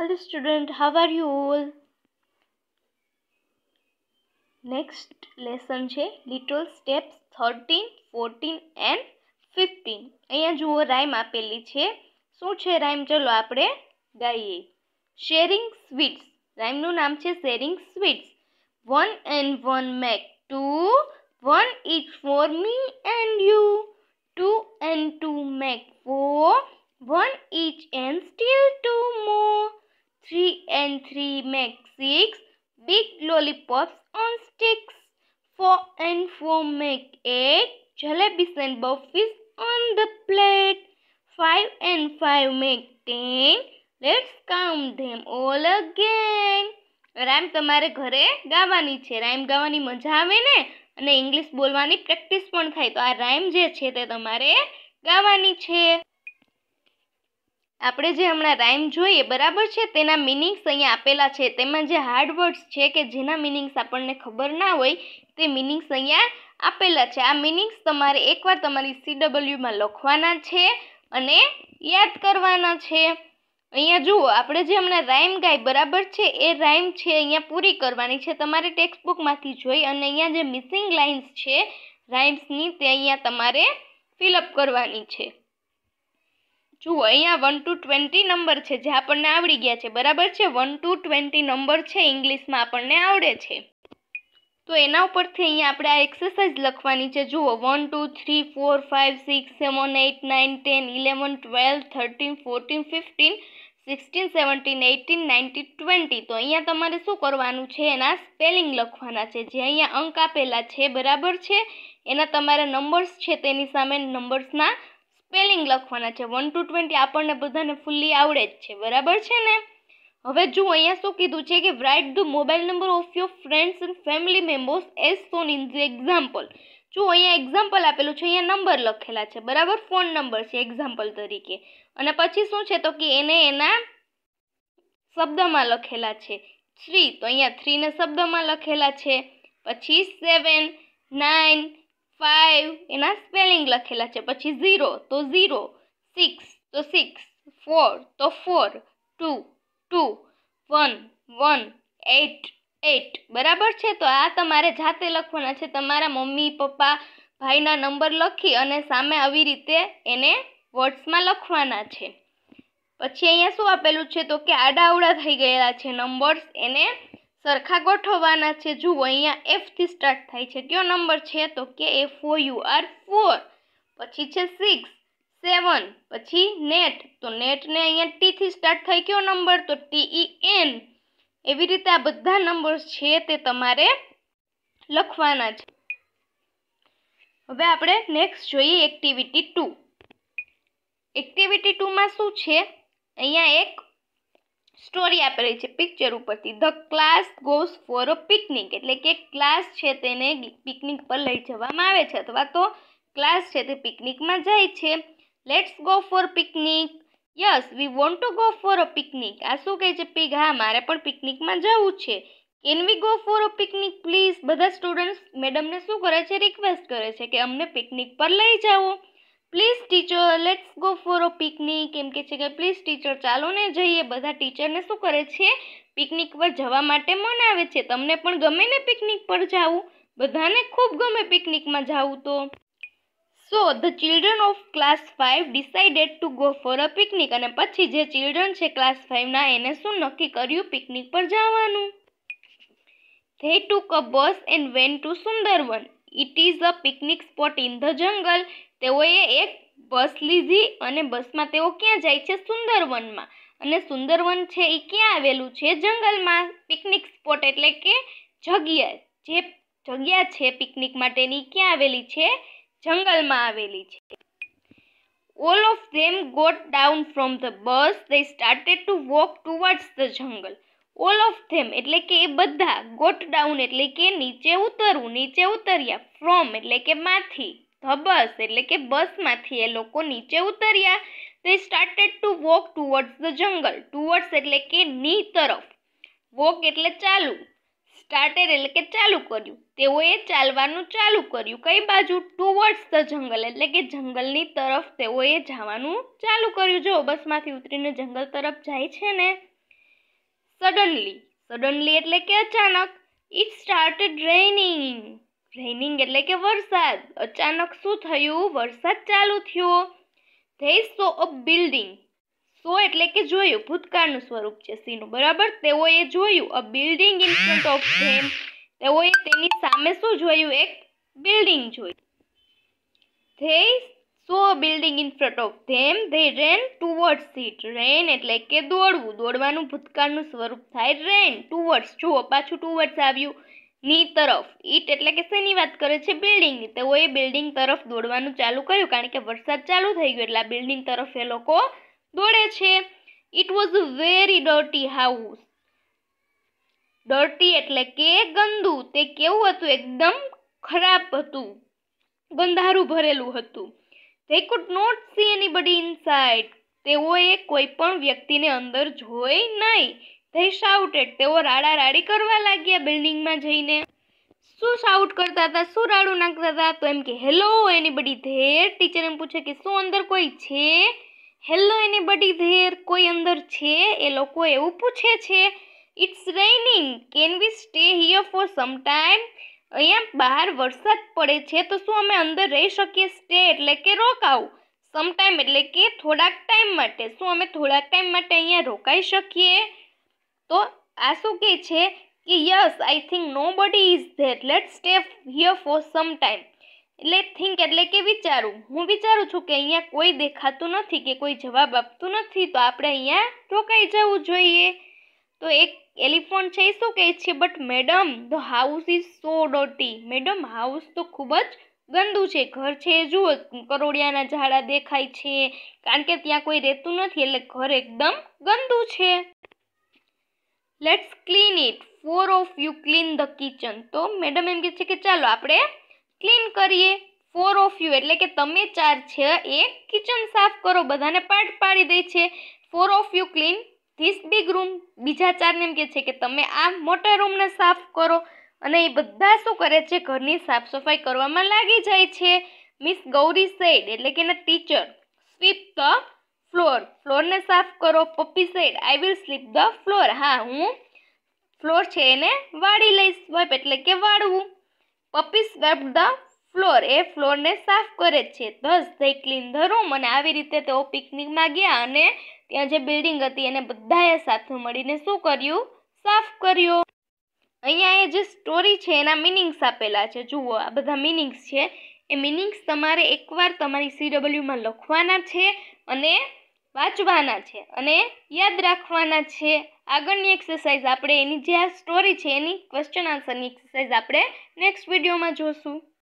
hello student how are you all next lesson છે little steps thirteen fourteen and fifteen અહીંયા જુઓ rhyme આપેલી છે શું છે રાઇમ ચલો આપણે ગાઈએ શેરિંગ સ્વીટ્સ રાઇમનું નામ છે sharing sweets one and one make two one is for me and you two and two make four one each and still two and 3 make 6 big lollipops on sticks. 4 and 4 make 8 jalebis and buffets on the plate. 5 and 5 make 10. Let's count them all again. Ram તમારે ઘરે ગાવાની છે રામ ગાવાની મજા આવે ને અને English બોલવાની પ્રેક્ટિસ પણ થાય તો આ રામ જે છે તે તમારે ગાવાની છે આપણે જે હમણાં રાઇમ જોઈએ બરાબર છે તેના મિનિંગ્સ અહીંયા આપેલા છે તેમાં જે હાર્ડ વર્ડ્સ છે કે જેના મિનિંગ્સ આપણને ખબર ના હોય તે મિનિંગ્સ અહીંયા આપેલા છે આ મિનિંગ્સ તમારે એકવાર તમારી સીડબલ્યુમાં લખવાના છે અને યાદ કરવાના છે અહીંયા જુઓ આપણે જે હમણાં રાઇમ ગાય બરાબર છે એ રાઇમ છે અહીંયા પૂરી કરવાની છે તમારે ટેક્સ્ટ બુકમાંથી જોઈ અને અહીંયા જે મિસિંગ લાઇન્સ છે રાઇમ્સની તે અહીંયા તમારે ફિલઅપ કરવાની છે જુઓ અહીંયા વન ટુ ટ્વેન્ટી નંબર છે જે આપણને આવડી ગયા છે બરાબર છે વન ટુ ટ્વેન્ટી નંબર છે ઇંગ્લિશમાં આપણને આવડે છે તો એના ઉપરથી અહીંયા આપણે આ એક્સરસાઇઝ લખવાની છે જુઓ one two three four five six seven eight nine ten eleven twelve thirteen fourteen fifteen sixteen seventeen eighteen nineteen twenty તો અહીંયા તમારે શું કરવાનું છે એના સ્પેલિંગ લખવાના છે જે અહીંયા અંક આપેલા છે બરાબર છે એના તમારા નંબર્સ છે તેની સામે નંબર્સના સ્પેલિંગ લખવાના છે વન ટુ ટ્વેન્ટી આપણને બધાને ફૂલ્લી આવડે જ છે બરાબર છે ને હવે જો અહીંયા શું કીધું છે કે write the mobile number of your friends and family members as shown in the example જો અહીંયા એક્ઝામ્પલ આપેલું છે અહીંયા નંબર લખેલા છે બરાબર ફોન નંબર છે એક્ઝામ્પલ તરીકે અને પછી શું છે તો કે એને એના શબ્દમાં લખેલા છે થ્રી તો અહીંયા થ્રીને શબ્દમાં લખેલા છે પછી સેવન નાઇન ફાઇવ એના સ્પેલિંગ લખેલા છે પછી ઝીરો તો ઝીરો સિક્સ તો સિક્સ ફોર તો four two two one one eight eight બરાબર છે તો આ તમારે જાતે લખવાના છે તમારા મમ્મી પપ્પા ભાઈના નંબર લખી અને સામે આવી રીતે એને વર્ડ્સમાં લખવાના છે પછી અહીંયા શું આપેલું છે તો કે આડાવડા થઈ ગયેલા છે નંબર્સ એને સરખા ગોઠવવાના છે જુઓ અહીંયા એફથી સ્ટાર્ટ થાય છે કયો નંબર છે તો કે એ ફો યુ આર ફોર પછી છે સિક્સ સેવન પછી નેટ તો નેટને અહીંયા ટીથી સ્ટાર્ટ થાય કયો નંબર તો ટીઈ એન e એવી રીતે આ બધા નંબર્સ છે તે તમારે લખવાના છે હવે આપણે નેક્સ્ટ જોઈએ એક્ટિવિટી ટુ એક્ટિવિટી ટુમાં શું છે અહીંયા એક સ્ટોરી આપેલી છે પિક્ચર ઉપરથી the class goes for a picnic એટલે કે ક્લાસ છે તેને પિકનિક પર લઈ જવામાં આવે છે અથવા તો ક્લાસ છે તે પિકનિકમાં જાય છે let's go for picnic yes we want to go for a picnic આ શું કહે છે પિક હા મારે પણ પિકનિકમાં જવું છે can we go for a picnic please બધા સ્ટુડન્ટ્સ મેડમને શું કરે છે રિક્વેસ્ટ કરે છે કે અમને પિકનિક પર લઈ જાઓ please teacher let's go for a picnic એમ કે છે કે પ્લીઝ ટીચર ચાલો ને જઈએ બધા ટીચરને શું કરે છે પિકનિક પર જવા માટે મનાવે છે તમને પણ ગમે ને પિકનિક પર જવું બધાને ખૂબ ગમે પિકનિકમાં જવું તો so the children of class five decided to go for a picnic અને પછી જે ચિલ્ડ્રન છે ક્લાસ ફાઇવના એને શું નક્કી કર્યું પિકનિક પર જવાનું they took a bus and went to Sundarvan it is a picnic spot in the jungle તેઓએ એક બસ લીધી અને બસમાં તેઓ ક્યાં જાય છે સુંદરવનમાં અને સુંદરવન છે એ ક્યાં આવેલું છે જંગલમાં પિકનિક સ્પોટ એટલે કે જગ્યા જે જગ્યા છે પિકનિક માટેની ક્યાં આવેલી છે જંગલમાં આવેલી છે all of them got down from the bus they started to walk towards the jungle all of them એટલે કે એ બધા ગોટ ડાઉન એટલે કે નીચે ઉતરવું નીચે ઉતર્યા ફ્રોમ એટલે કે માંથી ધ બસ એટલે કે બસમાંથી એ લોકો નીચે ઉતર્યા તે started to walk towards the jungle towards એટલે કે ની તરફ વોક એટલે ચાલુ સ્ટાર્ટેડ એટલે કે ચાલુ કર્યું તેઓએ ચાલવાનું ચાલુ કર્યું કઈ બાજુ ટુવર્ડ્સ ધ જંગલ એટલે કે જંગલની તરફ તેઓએ જવાનું ચાલુ કર્યું જો બસમાંથી ઉતરીને જંગલ તરફ જાય છે ને સડનલી સડનલી એટલે કે અચાનક ઇટ સ્ટાર્ટેડ રેનિંગ રેનિંગ એટલે કે વરસાદ અચાનક શું થયું વરસાદ ચાલુ થયો ધે સો અ બિલ્ડિંગ સો એટલે કે જોયું ભૂતકાળનું સ્વરૂપ છે સીનું બરાબર તેઓએ જોયું a building in front of them તેઓએ તેની સામે શું જોયું એક બિલ્ડિંગ જોયું they saw building in front of them they ran towards it ran એટલે કે દોડવું દોડવાનું ભૂતકાળનું સ્વરૂપ થાય રેન ટુવર્ડ્સ જુઓ પાછું ટુવર્ડ્સ આવ્યું ની તરફ ઈટ એટલે કે શેની વાત કરે છે બિલ્ડિંગની તેઓએ બિલ્ડિંગ તરફ દોડવાનું ચાલુ કર્યું કારણ કે વરસાદ ચાલુ થઈ ગયો એટલે આ બિલ્ડિંગ તરફ એ લોકો દોડે છે it was very dirty house dirty એટલે કે ગંદુ તે કેવું હતું એકદમ ખરાબ હતું ગંધારું ભરેલું હતું they could not see anybody inside તેઓએ કોઈ પણ વ્યક્તિને અંદર જોઈ નહીં ધે શાઉટેડ તેઓ રાડા રાડી કરવા લાગ્યા બિલ્ડિંગમાં જઈને શું શાઉટ કરતા હતા શું રાડું નાખતા હતા તો એમ કે હેલો એની બડી ધેર ટીચર એમ પૂછે કે શું અંદર કોઈ છે હેલો એની બડી ધેર કોઈ અંદર છે એ લોકો એવું પૂછે છે it's raining can we stay here for some time અહીંયા બહાર વરસાદ પડે છે તો શું અમે અંદર રહી શકીએ સ્ટે એટલે કે રોકાવું સમટાઈમ એટલે કે થોડાક ટાઈમ માટે શું અમે થોડાક ટાઈમ માટે અહીંયા રોકાઈ શકીએ તો આ શું કહે છે કે yes I think nobody is that let stay here for some time એટલે થિંક એટલે કે વિચારું હું વિચારું છું કે અહીંયા કોઈ દેખાતું નથી કે કોઈ જવાબ આપતું નથી તો આપણે અહીંયા રોકાઈ જવું જોઈએ તો એક એલિફોન છે એ શું કહે છે but madam the house is so ડોટી મેડમ હાઉસ તો ખૂબ જ ગંદુ છે ઘર છે જુઓ કરોડિયાના ઝાડા દેખાય છે કારણ કે ત્યાં કોઈ રહેતું નથી એટલે ઘર એકદમ ગંદુ છે let's clean it four of you clean the kitchen તો મેડમ એમ કહે છે કે ચાલો આપણે ક્લીન કરીએ ફોર ઓફ યુ એટલે કે તમે ચાર છે એ કિચન સાફ કરો બધાને પાટ પાડી દે છે four of you clean this big room બીજા ચારને એમ કહે છે કે તમે આ મોટા રૂમને સાફ કરો અને એ બધા શું કરે છે ઘરની સાફ સફાઈ કરવામાં લાગી જાય છે મિસ ગૌરી સૈડ એટલે કે એના ટીચર સ્વીપ ધ ફ્લોર ફ્લોરને સાફ કરો puppy said I will sweep the floor હા હું ફ્લોર છે એને વાળી લઈશ સ્વપ એટલે કે વાળવું પપ્પી સ્વેપ ધ ફ્લોર એ ફ્લોરને સાફ કરે છે thus they clean the room અને આવી રીતે તેઓ પિકનિકમાં ગયા અને ત્યાં જે બિલ્ડિંગ હતી એને બધાએ સાથે મળીને શું કર્યું સાફ કર્યો અહીંયા એ જે સ્ટોરી છે એના મિનિંગ્સ આપેલા છે જુઓ આ બધા મિનિંગ્સ છે એ મિનિંગ્સ તમારે એકવાર તમારી સીડબલ્યુમાં લખવાના છે અને વાંચવાના છે અને યાદ રાખવાના છે આગળની એક્સરસાઇઝ આપણે એની જે આ સ્ટોરી છે એની ક્વેશ્ચન આન્સરની એક્સરસાઇઝ આપણે નેક્સ્ટ વિડીયોમાં જોશું